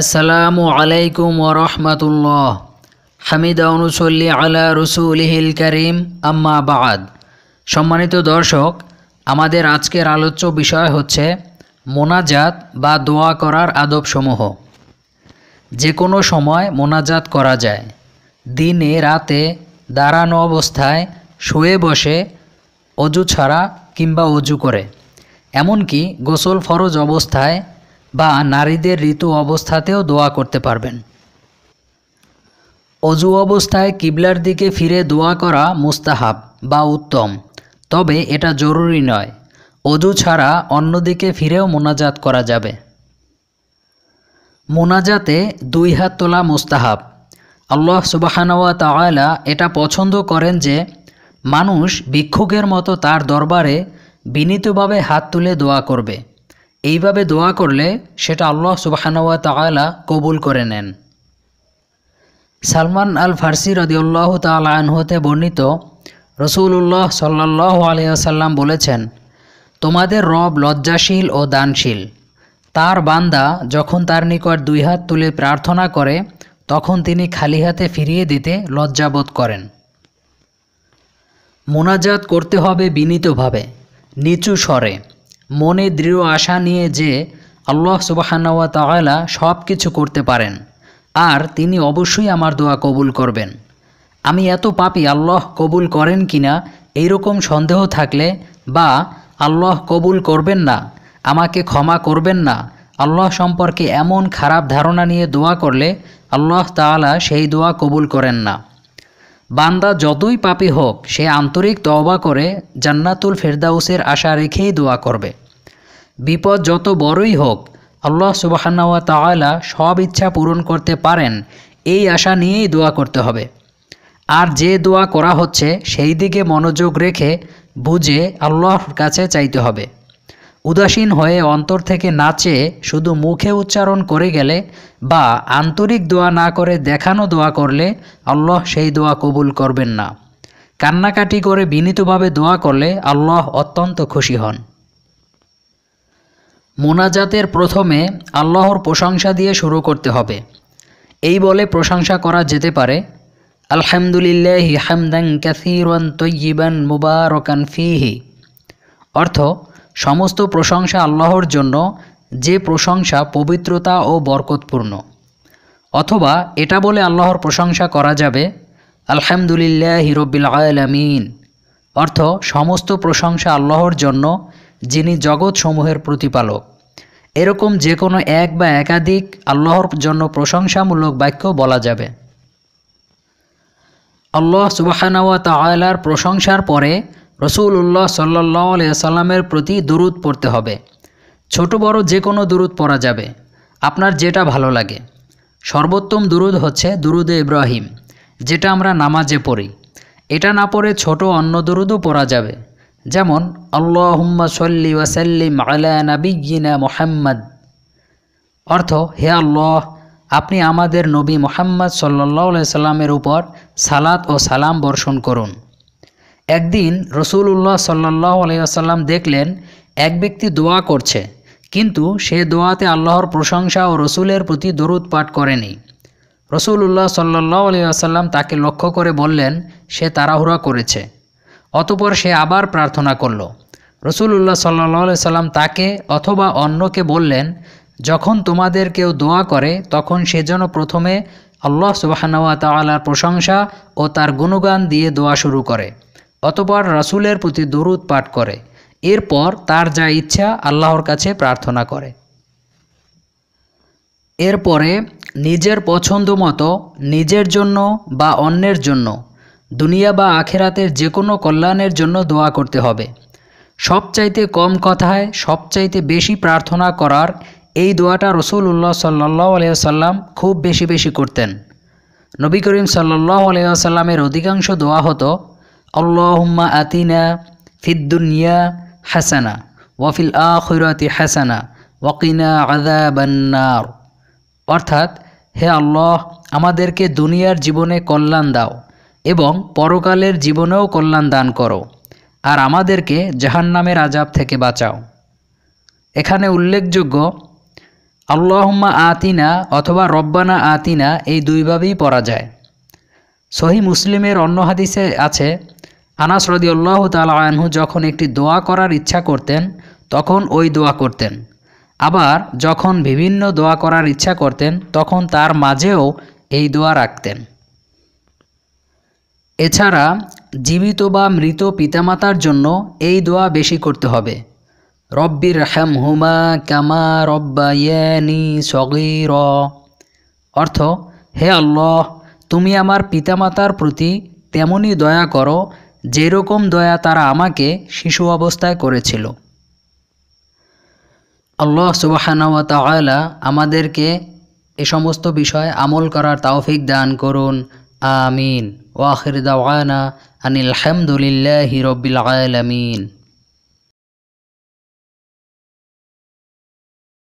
আসসালামু আলাইকুম ওরহমতুল্লাহ হামিদা অনুসল্লি আলা রসুলহিল করিম আম্মা বাদ সম্মানিত দর্শক আমাদের আজকের আলোচ্য বিষয় হচ্ছে মোনাজাত বা দোয়া করার আদবসমূহ যে কোনো সময় মোনাজাত করা যায় দিনে রাতে দাঁড়ানো অবস্থায় শুয়ে বসে অজু ছাড়া কিংবা অজু করে এমনকি গোসল ফরজ অবস্থায় বা নারীদের ঋতু অবস্থাতেও দোয়া করতে পারবেন অজু অবস্থায় কিবলার দিকে ফিরে দোয়া করা মুস্তাহাব বা উত্তম তবে এটা জরুরি নয় অজু ছাড়া অন্যদিকে ফিরেও মোনাজাত করা যাবে মোনাজাতে দুই হাত তোলা মুস্তাহাব আল্লাহ সুবাহানওয়া তালা এটা পছন্দ করেন যে মানুষ ভিক্ষুকের মতো তার দরবারে বিনীতভাবে হাত তুলে দোয়া করবে এইভাবে দোয়া করলে সেটা আল্লাহ সুবাহানওয়া তালা কবুল করে নেন সালমান আল ফার্সি রদিউল্লাহ তালাহতে বর্ণিত রসুল্লাহ সাল্লাহ আলিয়াসাল্লাম বলেছেন তোমাদের রব লজ্জাশীল ও দানশীল তার বান্দা যখন তার নিকট দুই হাত তুলে প্রার্থনা করে তখন তিনি খালি হাতে ফিরিয়ে দিতে লজ্জাবোধ করেন মোনাজাত করতে হবে বিনীতভাবে নিচু স্বরে মনে দৃঢ় আশা নিয়ে যে আল্লাহ সুবাহানওয়া তালা সব কিছু করতে পারেন আর তিনি অবশ্যই আমার দোয়া কবুল করবেন আমি এত পাপি আল্লাহ কবুল করেন কি না এইরকম সন্দেহ থাকলে বা আল্লাহ কবুল করবেন না আমাকে ক্ষমা করবেন না আল্লাহ সম্পর্কে এমন খারাপ ধারণা নিয়ে দোয়া করলে আল্লাহ তালা সেই দোয়া কবুল করেন না বান্দা যতই পাপি হোক সে আন্তরিক তওবা করে জান্নাতুল ফেরদাউসের আশা রেখেই দোয়া করবে বিপদ যত বড়ই হোক আল্লাহ সুবাহান্না তালা সব ইচ্ছা পূরণ করতে পারেন এই আশা নিয়েই দোয়া করতে হবে আর যে দোয়া করা হচ্ছে সেই দিকে মনোযোগ রেখে বুঝে আল্লাহর কাছে চাইতে হবে উদাসীন হয়ে অন্তর থেকে নাচে শুধু মুখে উচ্চারণ করে গেলে বা আন্তরিক দোয়া না করে দেখানো দোয়া করলে আল্লাহ সেই দোয়া কবুল করবেন না কান্নাকাটি করে বিনীতভাবে দোয়া করলে আল্লাহ অত্যন্ত খুশি হন মোনাজাতের প্রথমে আল্লাহর প্রশংসা দিয়ে শুরু করতে হবে এই বলে প্রশংসা করা যেতে পারে আলহামদুলিল্লাহ হামদান ক্যাসিরান তৈবান মুবারকান ফিহি অর্থ সমস্ত প্রশংসা আল্লাহর জন্য যে প্রশংসা পবিত্রতা ও বরকতপূর্ণ অথবা এটা বলে আল্লাহর প্রশংসা করা যাবে আলহামদুলিল্লাহ হিরব্বিল আলমিন অর্থ সমস্ত প্রশংসা আল্লাহর জন্য যিনি জগৎসমূহের প্রতিপালক এরকম যে কোনো এক বা একাধিক আল্লাহর জন্য প্রশংসামূলক বাক্য বলা যাবে আল্লাহ সুবাহানওয়া তালার প্রশংসার পরে রসুল্লাহ সাল্লাহ সাল্লামের প্রতি দুরুদ পড়তে হবে ছোট বড় যে কোনো দুরুদ পড়া যাবে আপনার যেটা ভালো লাগে সর্বোত্তম দুরুদ হচ্ছে দুরুদে ইব্রাহিম যেটা আমরা নামাজে পড়ি এটা না পড়ে ছোট অন্য দুরুদও পড়া যাবে যেমন আল্লাহম্মা সল্লি ওয়াসাল্লিম আলা নাবিগিনা মোহাম্মদ অর্থ হে আল্লাহ আপনি আমাদের নবী মোহাম্মদ সাল্লাহ সাল্লামের উপর সালাত ও সালাম বর্ষণ করুন একদিন রসুল উল্লাহ সাল্লাহ আলাইসাল্লাম দেখলেন এক ব্যক্তি দোয়া করছে কিন্তু সে দোয়াতে আল্লাহর প্রশংসা ও রসুলের প্রতি দরুদ পাঠ করেনি উল্লাহ সাল্লাহ আলাইসাল্লাম তাকে লক্ষ্য করে বললেন সে তাড়াহুড়া করেছে অতপর সে আবার প্রার্থনা করল রসুল উল্লাহ সাল্লাহ সাল্লাম তাকে অথবা অন্যকে বললেন যখন তোমাদের কেউ দোয়া করে তখন সে যেন প্রথমে আল্লাহ সুবাহানওয়া প্রশংসা ও তার গুণগান দিয়ে দোয়া শুরু করে অতপর রাসুলের প্রতি দরুদ পাঠ করে এরপর তার যা ইচ্ছা আল্লাহর কাছে প্রার্থনা করে এরপরে নিজের পছন্দ মতো নিজের জন্য বা অন্যের জন্য দুনিয়া বা আখেরাতের যে কোনো কল্যাণের জন্য দোয়া করতে হবে সবচাইতে কম কথায় সবচাইতে বেশি প্রার্থনা করার এই দোয়াটা রসুল উল্লাহ সাল্লাহ আলিয়াল্লাম খুব বেশি বেশি করতেন নবী করিম সাল্লাহ সাল্লামের অধিকাংশ দোয়া হতো আল্লাহম্মা আতিনা ফিদ্দুনিয়া হাসানা ওয়াফিল আখরাতি হাসানা ওয়াকিনা আদাবান্নার অর্থাৎ হে আল্লাহ আমাদেরকে দুনিয়ার জীবনে কল্যাণ দাও এবং পরকালের জীবনেও কল্যাণ দান করো আর আমাদেরকে জাহান্নামের আজাব থেকে বাঁচাও এখানে উল্লেখযোগ্য আল্লাহম্মা আতিনা অথবা রব্বানা আতিনা এই দুইভাবেই পরা যায় সহি মুসলিমের অন্য হাদিসে আছে আনাস রদিউল্লাহ তালা আনহু যখন একটি দোয়া করার ইচ্ছা করতেন তখন ওই দোয়া করতেন আবার যখন বিভিন্ন দোয়া করার ইচ্ছা করতেন তখন তার মাঝেও এই দোয়া রাখতেন এছাড়া জীবিত বা মৃত পিতামাতার জন্য এই দোয়া বেশি করতে হবে রব্বির হ্যাম হুমা ক্যামা ইয়ানি সগির অর্থ হে আল্লাহ তুমি আমার পিতামাতার প্রতি তেমনই দয়া করো যেরকম দয়া তারা আমাকে শিশু অবস্থায় করেছিল আল্লাহ সুবাহানওয়ালা আমাদেরকে এ সমস্ত বিষয় আমল করার তাওফিক দান করুন আমিন ওয়াখির দাওয়ানা আনিল হামদুলিল্লাহ হিরবিল আলমিন